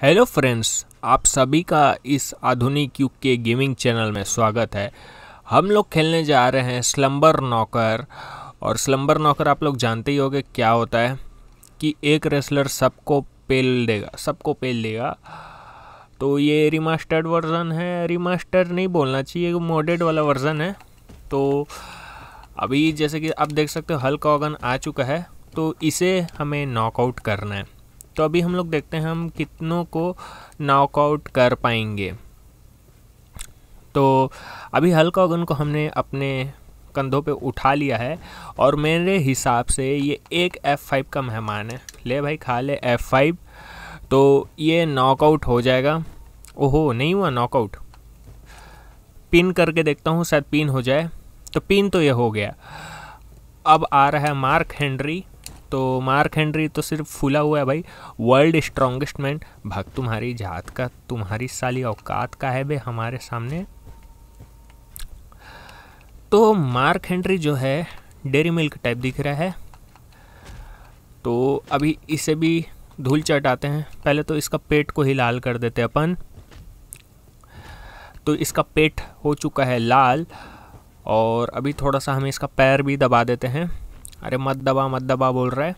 Hello friends आप सभी का इस आधुनिक युग के गेमिंग चैनल में स्वागत है हम लोग खेलने जा रहे हैं स्लम्बर नौकर और स्लम्बर नौकर आप लोग जानते ही होंगे क्या होता है कि एक रेसलर सबको पेल देगा सबको पेल देगा तो ये रिमास्टर्ड वर्जन है रिमास्टर नहीं बोलना चाहिए मॉडेड वाला वर्जन है तो अभी जैसे कि आप देख सकते हो हल्का ऑगन आ चुका है तो इसे हमें नॉकआउट करना है तो अभी हम लोग देखते हैं हम कितनों को नॉकआउट कर पाएंगे तो अभी हल्का गुन को हमने अपने कंधों पे उठा लिया है और मेरे हिसाब से ये एक F5 का मेहमान है ले भाई खा ले F5 तो ये नॉकआउट हो जाएगा ओहो नहीं हुआ नॉकआउट पिन करके देखता हूँ शायद पिन हो जाए तो पिन तो ये हो गया अब आ रहा है मार्क हेनरी तो मार्क हेनरी तो सिर्फ फूला हुआ है भाई वर्ल्ड स्ट्रॉन्गेस्ट मैन भाग तुम्हारी जात का तुम्हारी साली औकात का है भाई हमारे सामने तो मार्क हेनरी जो है डेरी मिल्क टाइप दिख रहा है तो अभी इसे भी धूल चटाते हैं पहले तो इसका पेट को ही लाल कर देते अपन तो इसका पेट हो चुका है लाल और अभी थोड़ा सा हमें इसका पैर भी दबा देते हैं अरे मत दबा मत दबा बोल रहा है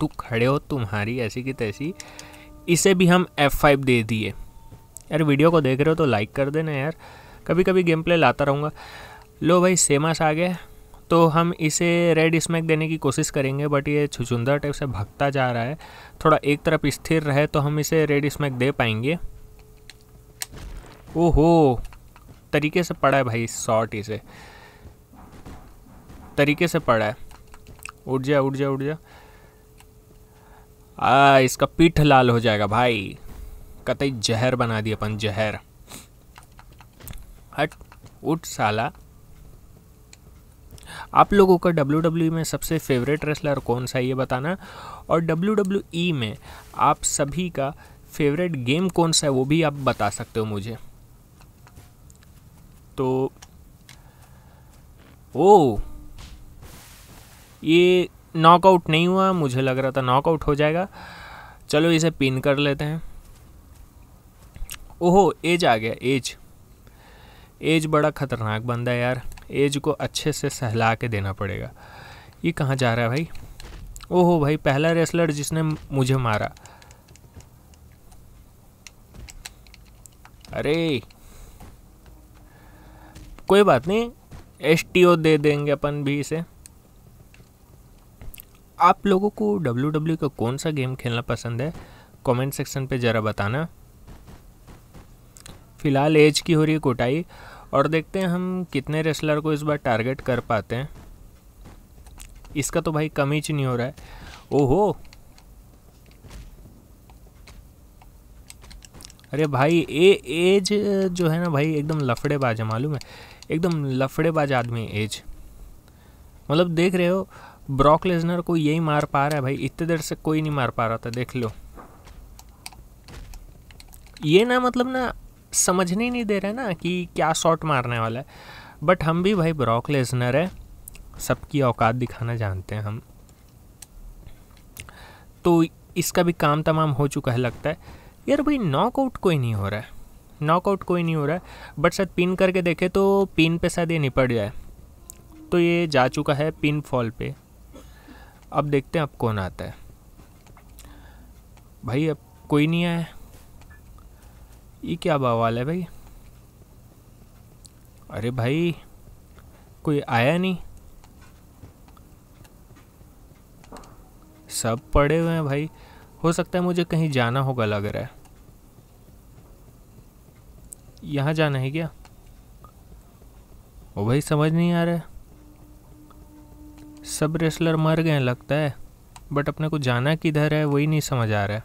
तू खड़े हो तुम्हारी ऐसी की तैसी इसे भी हम F5 दे दिए यार वीडियो को देख रहे हो तो लाइक कर देना यार कभी कभी गेम प्ले लाता रहूँगा लो भाई सेमास आ गया तो हम इसे रेड स्मैक देने की कोशिश करेंगे बट ये छुचुंदा टाइप से भगता जा रहा है थोड़ा एक तरफ स्थिर रहे तो हम इसे रेड स्मैक दे पाएंगे ओहो तरीके से पड़ा है भाई शॉर्ट इसे तरीके से पड़ा है उठ जा उठ जा उठ जा आ इसका पीठ लाल हो जाएगा भाई कतई जहर बना दिया अपन जहर हट उठ साला आप लोगों का डब्ल्यू डब्ल्यू e में सबसे फेवरेट रेसलर कौन सा ये बताना और डब्ल्यू डब्ल्यू ई में आप सभी का फेवरेट गेम कौन सा है वो भी आप बता सकते हो मुझे तो ओ ये नॉकआउट नहीं हुआ मुझे लग रहा था नॉकआउट हो जाएगा चलो इसे पिन कर लेते हैं ओहो एज आ गया एज एज बड़ा ख़तरनाक बंदा है यार एज को अच्छे से सहला के देना पड़ेगा ये कहाँ जा रहा है भाई ओहो भाई पहला रेसलर जिसने मुझे मारा अरे कोई बात नहीं एस दे देंगे अपन भी इसे आप लोगों को डब्ल्यू डब्ल्यू e का कौन सा गेम खेलना पसंद है कमेंट सेक्शन पे ज़रा बताना फ़िलहाल एज की हो रही है कोटाई और देखते हैं हम कितने रेसलर को इस बार टारगेट कर पाते हैं इसका तो भाई कमीच नहीं हो रहा है ओहो अरे भाई ए एज जो है ना भाई एकदम लफड़ेबाज है मालूम है एकदम लफड़ेबाज आदमी एज मतलब देख रहे हो ब्रॉक लेजनर को यही मार पा रहा है भाई इतने देर से कोई नहीं मार पा रहा था देख लो ये ना मतलब ना समझने ही नहीं दे रहा है ना कि क्या शॉट मारने वाला है बट हम भी भाई ब्रॉक लेजनर है सबकी औकात दिखाना जानते हैं हम तो इसका भी काम तमाम हो चुका है लगता है यार भाई नॉकआउट कोई नहीं हो रहा है नॉकआउट कोई नहीं हो रहा है बट शायद पिन करके देखे तो पिन पे शायद ये निपट जाए तो ये जा चुका है पिन फॉल पे अब देखते हैं अब कौन आता है भाई अब कोई नहीं आया ये क्या बवाल है भाई अरे भाई कोई आया नहीं सब पड़े हुए हैं भाई हो सकता है मुझे कहीं जाना होगा लग रहा है यहाँ जाना है क्या वो भाई समझ नहीं आ रहा है सब रेसलर मर गए लगता है बट अपने को जाना किधर है वही नहीं समझ आ रहा है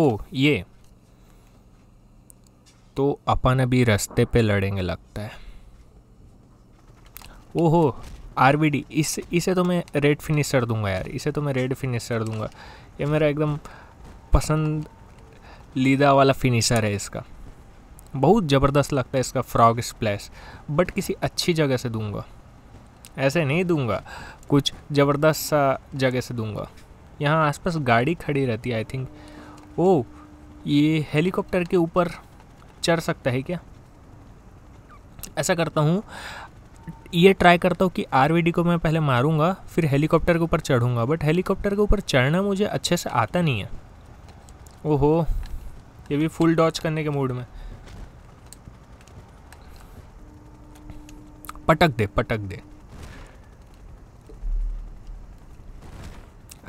ओ ये तो अपन अभी रास्ते पे लड़ेंगे लगता है ओहो आरबीडी इस इसे तो मैं रेड फिनिशर दूंगा यार इसे तो मैं रेड फिनिशर दूंगा ये मेरा एकदम पसंद लीदा वाला फिनिशर है इसका बहुत ज़बरदस्त लगता है इसका फ्रॉग स्प्लैश बट किसी अच्छी जगह से दूंगा ऐसे नहीं दूंगा कुछ ज़बरदस्त सा जगह से दूंगा यहाँ आसपास गाड़ी खड़ी रहती है आई थिंक ओ ये हेलीकॉप्टर के ऊपर चढ़ सकता है क्या ऐसा करता हूँ ये ट्राई करता हूँ कि आर को मैं पहले मारूंगा फिर हेलीकॉप्टर के ऊपर चढ़ूँगा बट हेलीकॉप्टर के ऊपर चढ़ना मुझे अच्छे से आता नहीं है ओहो ये भी फुल डॉच करने के मूड में पटक दे पटक दे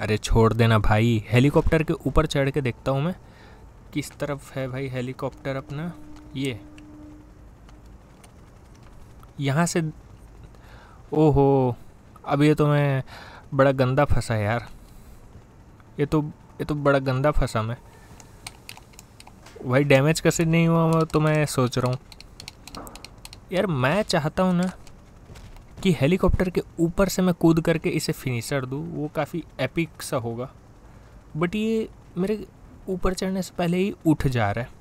अरे छोड़ देना भाई हेलीकॉप्टर के ऊपर चढ़ के देखता हूँ मैं किस तरफ है भाई हेलीकॉप्टर अपना ये यहाँ से ओहो अब ये तो मैं बड़ा गंदा फंसा यार ये तो ये तो बड़ा गंदा फंसा मैं भाई डैमेज कैसे नहीं हुआ तो मैं सोच रहा हूँ यार मैं चाहता हूँ ना कि हेलीकॉप्टर के ऊपर से मैं कूद करके इसे फिनिशर दूँ वो काफ़ी एपिक सा होगा बट ये मेरे ऊपर चढ़ने से पहले ही उठ जा रहा है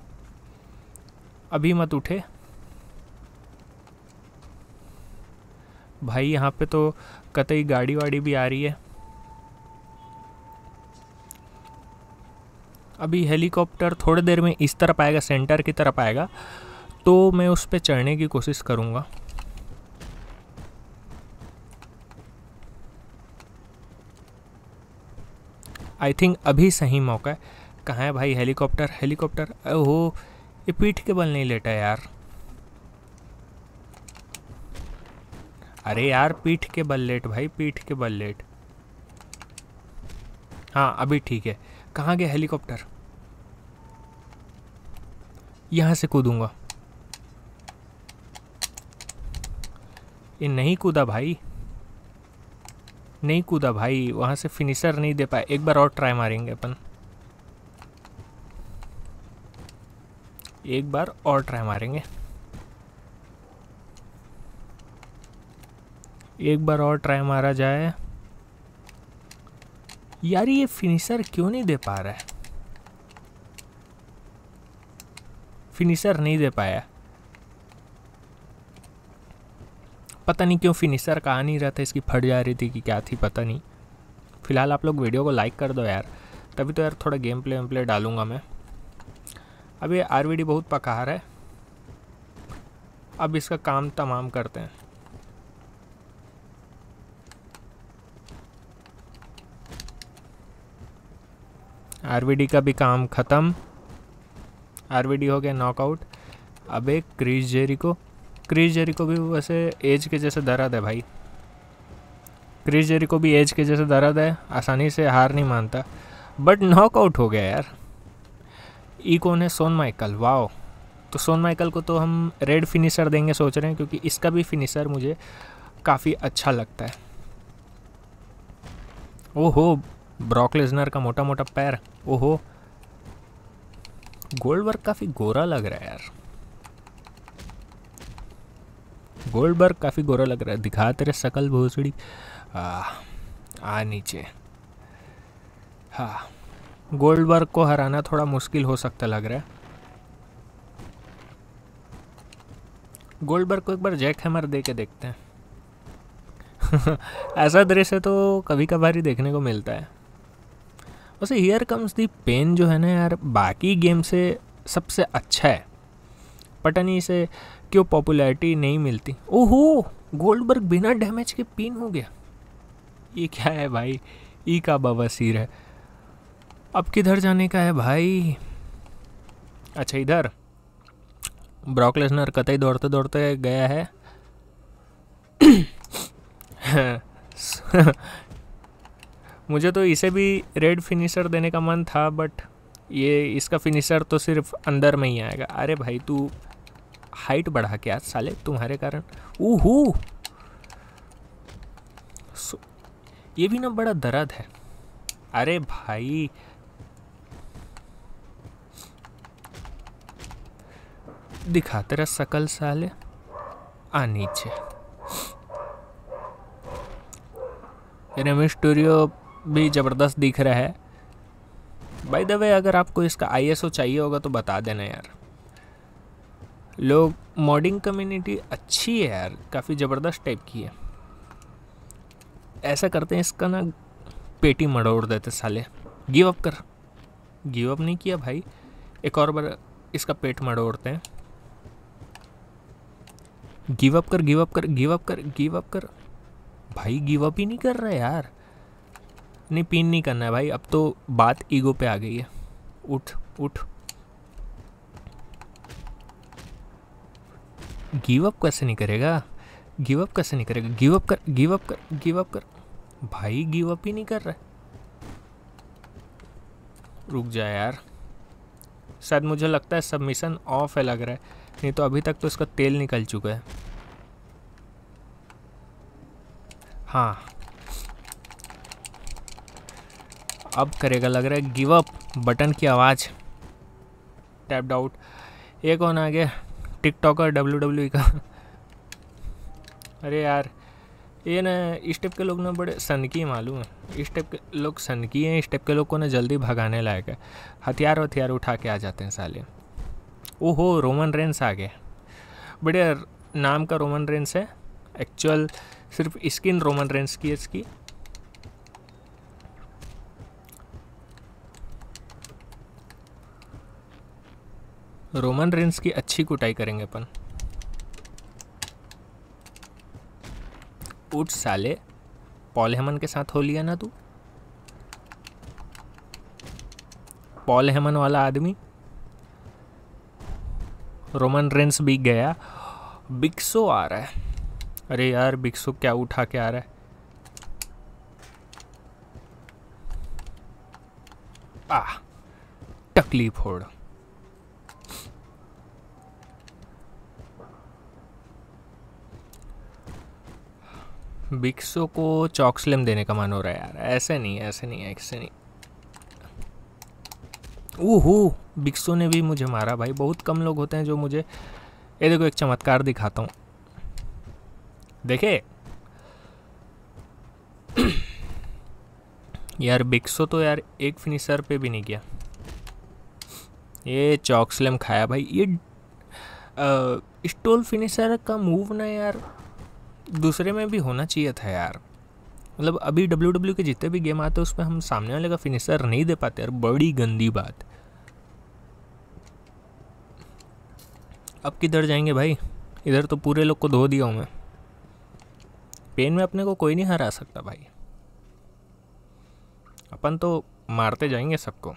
अभी मत उठे भाई यहाँ पे तो कतई गाड़ी वाड़ी भी आ रही है अभी हेलीकॉप्टर थोड़ी देर में इस तरफ आएगा सेंटर की तरफ आएगा तो मैं उस पर चढ़ने की कोशिश करूँगा आई थिंक अभी सही मौका है कहाँ है भाई हेलीकॉप्टर हेलीकॉप्टर ओहो ये पीठ के बल नहीं लेटा यार अरे यार पीठ के बल लेट भाई पीठ के बल लेट हाँ अभी ठीक है कहाँ गया हेलीकॉप्टर यहाँ से कूदूंगा ये नहीं कूदा भाई नहीं कूदा भाई वहाँ से फिनिशर नहीं दे पाए एक बार और ट्राई मारेंगे अपन एक बार और ट्राई मारेंगे एक बार और ट्राई मारा जाए यार ये फिनिशर क्यों नहीं दे पा रहा है फिनिशर नहीं दे पाया पता नहीं क्यों फिनिशर कहा नहीं रहा था इसकी फट जा रही थी कि क्या थी पता नहीं फ़िलहाल आप लोग वीडियो को लाइक कर दो यार तभी तो यार थोड़ा गेम प्ले वेम प्ले डालूंगा मैं अब ये आर बहुत पकार है अब इसका काम तमाम करते हैं आर का भी काम ख़त्म आर हो गया नॉकआउट अब एक क्रिस जेरी को क्रिस जेरी को भी वैसे एज के जैसे दर्द है भाई क्रिस जेरी को भी एज के जैसे दर्द है आसानी से हार नहीं मानता बट नॉकआउट हो गया यार ई कौन है सोन माइकल वाओ तो सोन माइकल को तो हम रेड फिनिशर देंगे सोच रहे हैं क्योंकि इसका भी फिनिशर मुझे काफ़ी अच्छा लगता है ओहो ब्रॉक लेजनर का मोटा मोटा पैर ओहो गोल्ड वर्क काफ़ी गोरा लग रहा है यार गोल्डबर्ग काफ़ी गोरा लग रहा है दिखा तेरे सकल भोसड़ी आ, आ नीचे हाँ गोल्डबर्ग को हराना थोड़ा मुश्किल हो सकता लग रहा है गोल्डबर्ग को एक बार जैक हैमर दे के देखते हैं ऐसा दृश्य तो कभी कभार ही देखने को मिलता है वैसे हियर कम्स दी पेन जो है ना यार बाकी गेम से सबसे अच्छा है पटनी से क्यों पॉपुलैरिटी नहीं मिलती ओहो गोल्डबर्ग बिना डैमेज के पिन हो गया ये क्या है भाई ई e का सिर है अब किधर जाने का है भाई अच्छा इधर ब्रॉकलेसनर कतई दौड़ते दौड़ते गया है मुझे तो इसे भी रेड फिनिशर देने का मन था बट ये इसका फिनिशर तो सिर्फ अंदर में ही आएगा अरे भाई तू हाइट बढ़ा के आज साले तुम्हारे कारण ऊहू सो ये भी ना बड़ा दर्द है अरे भाई दिखा तेरा सकल साले आ नीचे रेमी स्टूडियो भी ज़बरदस्त दिख रहा है बाय द वे अगर आपको इसका आईएसओ चाहिए होगा तो बता देना यार लोग मॉडिंग कम्युनिटी अच्छी है यार काफ़ी ज़बरदस्त टाइप की है ऐसा करते हैं इसका ना पेटी मड़ोड़ देते साले गिव अप कर गिव अप नहीं किया भाई एक और बार इसका पेट मड़ोड़ते हैं गिव अप कर गिव अप कर गिव अप कर गिव अप कर भाई गिव अप ही नहीं कर रहे यार नहीं पीन नहीं करना है भाई अब तो बात ईगो पे आ गई है उठ उठ गिव अप कैसे नहीं करेगा गिव अप कैसे नहीं करेगा गिव अप कर गिव अप कर गिव अप कर भाई गिव अप ही नहीं कर रहा रुक जा यार शायद मुझे लगता है सबमिशन ऑफ है लग रहा है नहीं तो अभी तक तो इसका तेल निकल चुका है हाँ अब करेगा लग रहा है गिव अप बटन की आवाज़ टैप्ड आउट एक कौन आ गया और डब्ल्यू डब्ल्यू का अरे यार ये ना इस टाइप के लोग ना बड़े सनकी मालूम है इस टाइप के लोग सनकी हैं इस टाइप के लोग को ना जल्दी भगाने लायक है हथियार वथियार उठा के आ जाते हैं साले ओहो रोमन रेंस आ गए बड़े नाम का रोमन रेंस है एक्चुअल सिर्फ स्किन रोमन रेंस की है इसकी रोमन रेंस की अच्छी कुटाई करेंगे अपन उठ साले पॉल हेमन के साथ हो लिया ना तू पॉल हेमन वाला आदमी रोमन रेंस भी गया बिक्सो आ रहा है अरे यार बिक्सो क्या उठा के आ रहा है आ टकली फोड़ बिक्सो को चॉक्सलेम देने का मन हो रहा है यार ऐसे नहीं ऐसे नहीं ऐसे नहीं ओहो बिक्सो ने भी मुझे मारा भाई बहुत कम लोग होते हैं जो मुझे ये देखो एक चमत्कार दिखाता हूँ देखे यार बिक्सो तो यार एक फिनिशर पे भी नहीं गया ये चॉक्सलेम खाया भाई ये स्टोल फिनिशर का मूव ना यार दूसरे में भी होना चाहिए था यार मतलब अभी डब्ल्यू डब्ल्यू के जितने भी गेम आते हैं उसमें हम सामने वाले का फिनिशर नहीं दे पाते यार बड़ी गंदी बात अब किधर जाएंगे भाई इधर तो पूरे लोग को धो दिया हूँ मैं पेन में अपने को कोई नहीं हरा सकता भाई अपन तो मारते जाएंगे सबको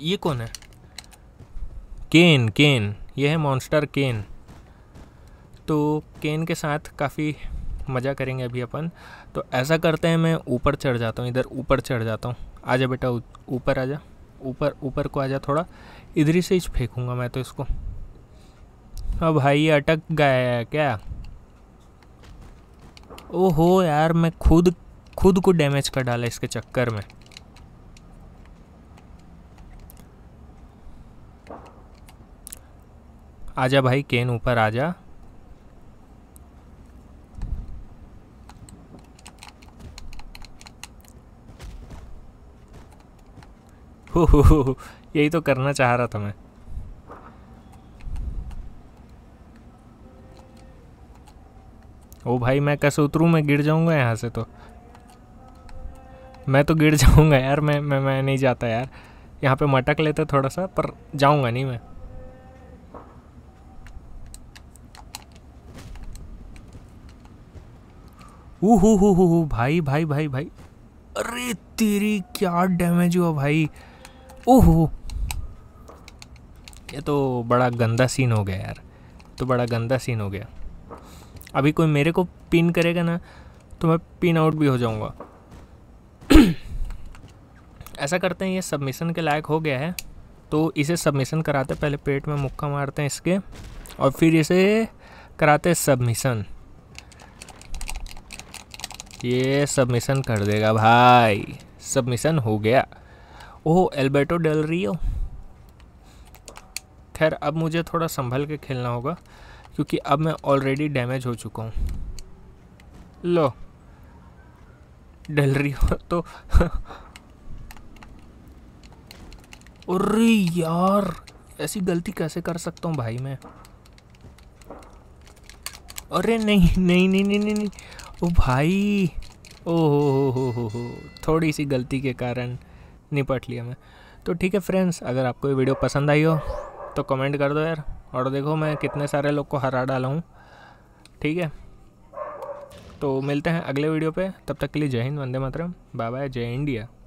ये कौन है केन केन ये है मॉन्स्टर केन तो केन के साथ काफ़ी मज़ा करेंगे अभी अपन तो ऐसा करते हैं मैं ऊपर चढ़ जाता हूँ इधर ऊपर चढ़ जाता हूँ आ जा बेटा ऊपर आ जा ऊपर ऊपर को आ जा थोड़ा इधर ही से ही फेंकूँगा मैं तो इसको अब भाई ये अटक गया है क्या ओहो यार मैं खुद खुद को डैमेज कर डाला इसके चक्कर में आजा भाई केन ऊपर आजा यही तो करना चाह रहा था मैं ओ भाई मैं कैसे उतरूँ मैं गिर जाऊँगा यहाँ से तो मैं तो गिर जाऊँगा यार मैं मैं मैं नहीं जाता यार यहाँ पे मटक लेते थोड़ा सा पर जाऊँगा नहीं मैं ऊ हो हु हु भाई भाई भाई भाई अरे तेरी क्या डैमेज हुआ भाई ओहो ये तो बड़ा गंदा सीन हो गया यार तो बड़ा गंदा सीन हो गया अभी कोई मेरे को पिन करेगा ना तो मैं पिन आउट भी हो जाऊंगा ऐसा करते हैं ये सबमिशन के लायक हो गया है तो इसे सबमिशन कराते पहले पेट में मुक्का मारते हैं इसके और फिर इसे कराते सबमिशन ये सबमिशन कर देगा भाई सबमिशन हो गया ओहो एल्बर्टो डेल रियो खैर अब मुझे थोड़ा संभल के खेलना होगा क्योंकि अब मैं ऑलरेडी डैमेज हो चुका हूँ लो डल रही हो तो अरे यार ऐसी गलती कैसे कर सकता हूँ भाई मैं अरे नहीं नहीं नहीं नहीं नहीं, नहीं। ओ भाई ओ हो हो हो हो थोड़ी सी गलती के कारण निपट लिया मैं तो ठीक है फ्रेंड्स अगर आपको ये वीडियो पसंद आई हो तो कमेंट कर दो यार और देखो मैं कितने सारे लोग को हरा डाला हूँ ठीक है तो मिलते हैं अगले वीडियो पे तब तक के लिए जय हिंद वंदे मातरम बाय बाय जय इंडिया